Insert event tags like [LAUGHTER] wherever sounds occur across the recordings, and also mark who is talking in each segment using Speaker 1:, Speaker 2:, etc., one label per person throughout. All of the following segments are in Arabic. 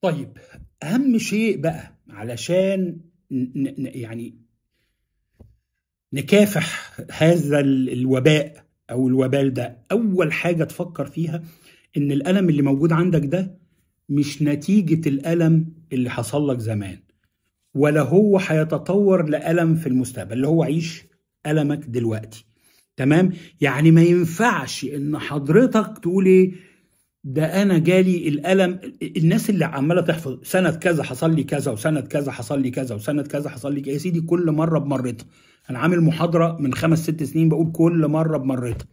Speaker 1: طيب اهم شيء بقى علشان يعني نكافح هذا الوباء او الوبال ده اول حاجه تفكر فيها ان الالم اللي موجود عندك ده مش نتيجه الالم اللي حصل لك زمان ولا هو هيتطور لالم في المستقبل اللي هو عيش المك دلوقتي تمام يعني ما ينفعش ان حضرتك تقول ايه ده انا جالي الالم الناس اللي عماله تحفظ سنه كذا حصل لي كذا وسنه كذا حصل لي كذا وسنه كذا حصل لي كذا يا سيدي كل مره بمرتها انا عامل محاضره من خمس ست سنين بقول كل مره بمرتها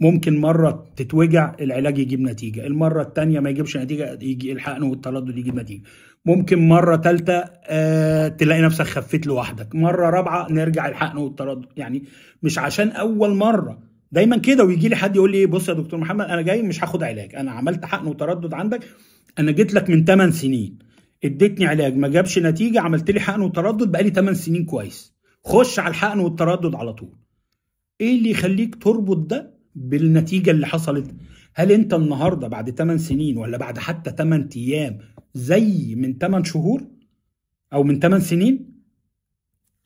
Speaker 1: ممكن مره تتوجع العلاج يجيب نتيجه المره التانية ما يجيبش نتيجه يجي الحقن والتردد يجيب نتيجه ممكن مره تالتة آه تلاقي نفسك خفيت لوحدك مره رابعه نرجع الحقن والتردد يعني مش عشان اول مره دايما كده ويجي لي حد يقول لي إيه، بص يا دكتور محمد انا جاي مش هاخد علاج انا عملت حقن وتردد عندك انا جيت لك من 8 سنين اديتني علاج ما جابش نتيجه عملت لي حقن وتردد بقالي 8 سنين كويس خش على الحقن والتردد على طول ايه اللي يخليك تربط ده بالنتيجه اللي حصلت هل انت النهارده بعد 8 سنين ولا بعد حتى 8 ايام زي من 8 شهور او من 8 سنين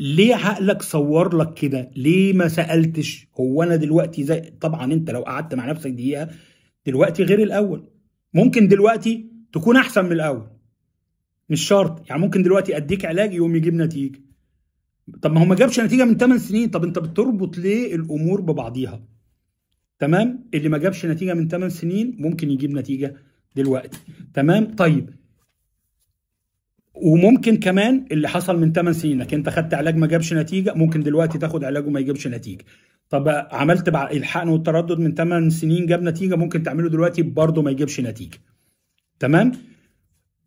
Speaker 1: ليه عقلك صور لك كده ليه ما سالتش هو انا دلوقتي زي طبعا انت لو قعدت مع نفسك دقيقه دلوقتي غير الاول ممكن دلوقتي تكون احسن من الاول مش شرط يعني ممكن دلوقتي اديك علاج يقوم يجيب نتيجه طب ما هو ما جابش نتيجه من 8 سنين طب انت بتربط ليه الامور ببعضيها تمام اللي ما جابش نتيجه من 8 سنين ممكن يجيب نتيجه دلوقتي تمام طيب وممكن كمان اللي حصل من 8 سنين انك انت خدت علاج ما جابش نتيجه ممكن دلوقتي تاخد علاج وما يجيبش نتيجه طب عملت بع... الحقن والتردد من 8 سنين جاب نتيجه ممكن تعمله دلوقتي برضه ما يجيبش نتيجه تمام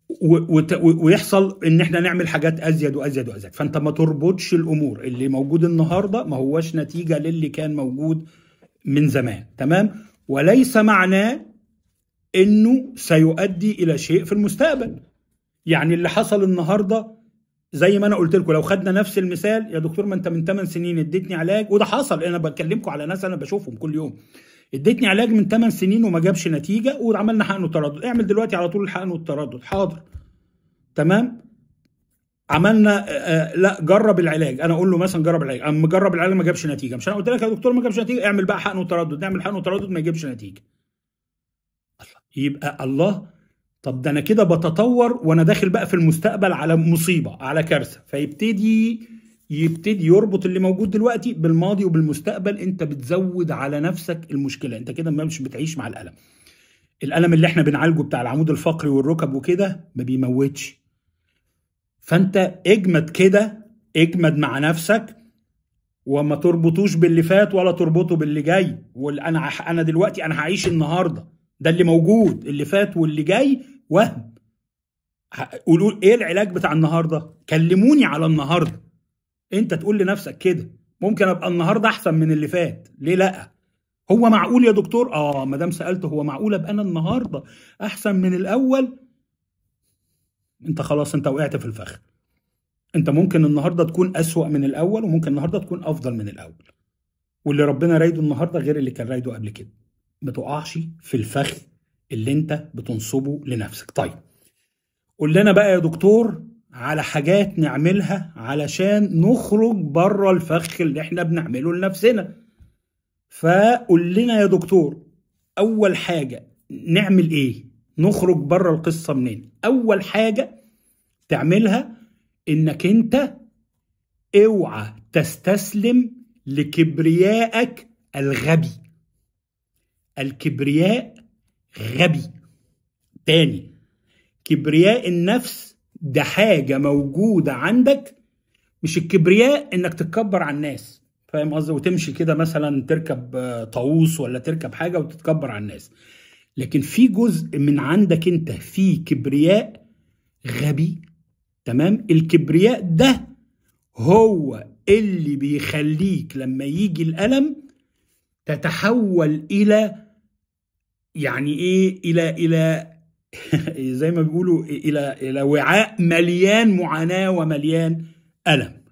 Speaker 1: و... و... ويحصل ان احنا نعمل حاجات ازيد وازيد وازيد فانت ما تربطش الامور اللي موجود النهارده ما هوش نتيجه للي كان موجود من زمان تمام وليس معناه انه سيؤدي الى شيء في المستقبل يعني اللي حصل النهارده زي ما انا قلت لكم لو خدنا نفس المثال يا دكتور ما انت من 8 سنين اديتني علاج وده حصل انا بكلمكم على ناس انا بشوفهم كل يوم اديتني علاج من 8 سنين وما جابش نتيجه وعملنا حقن وتردد اعمل دلوقتي على طول الحقن والتردد حاضر تمام عملنا آه،, آه لا جرب العلاج انا اقول له مثلا جرب العلاج اما جرب العلاج ما جابش نتيجه مش انا قلت لك يا دكتور ما جابش نتيجه اعمل بقى حقن وتردد نعمل حقن وتردد ما يجيبش نتيجه يبقى الله طب ده انا كده بتطور وانا داخل بقى في المستقبل على مصيبه على كارثه فيبتدي يبتدي يربط اللي موجود دلوقتي بالماضي وبالمستقبل انت بتزود على نفسك المشكله انت كده مش بتعيش مع الالم الالم اللي احنا بنعالجه بتاع العمود الفقري والركب وكده ما بيموتش فانت اجمد كده اجمد مع نفسك وما تربطوش باللي فات ولا تربطه باللي جاي وانا انا دلوقتي انا هعيش النهارده ده اللي موجود اللي فات واللي جاي وهم قولوا ايه العلاج بتاع النهارده كلموني على النهارده انت تقول لنفسك كده ممكن ابقى النهارده احسن من اللي فات ليه لا هو معقول يا دكتور اه ما دام سالت هو معقول ابقى انا النهارده احسن من الاول انت خلاص انت وقعت في الفخ انت ممكن النهارده تكون اسوا من الاول وممكن النهارده تكون افضل من الاول واللي ربنا رايده النهارده غير اللي كان رايده قبل كده ما تقعش في الفخ اللي انت بتنصبه لنفسك طيب قول لنا بقى يا دكتور على حاجات نعملها علشان نخرج بره الفخ اللي احنا بنعمله لنفسنا فقول لنا يا دكتور اول حاجه نعمل ايه نخرج بره القصه منين اول حاجه تعملها انك انت اوعى تستسلم لكبريائك الغبي الكبرياء غبي تاني كبرياء النفس ده حاجة موجودة عندك مش الكبرياء انك تتكبر على الناس فاهم قصدي وتمشي كده مثلا تركب طاووس ولا تركب حاجة وتتكبر على الناس لكن في جزء من عندك انت في كبرياء غبي تمام الكبرياء ده هو اللي بيخليك لما يجي الألم تتحول إلى يعني ايه الى الى [LAUGHS] زي ما بيقولوا الى الى وعاء مليان معاناه ومليان الم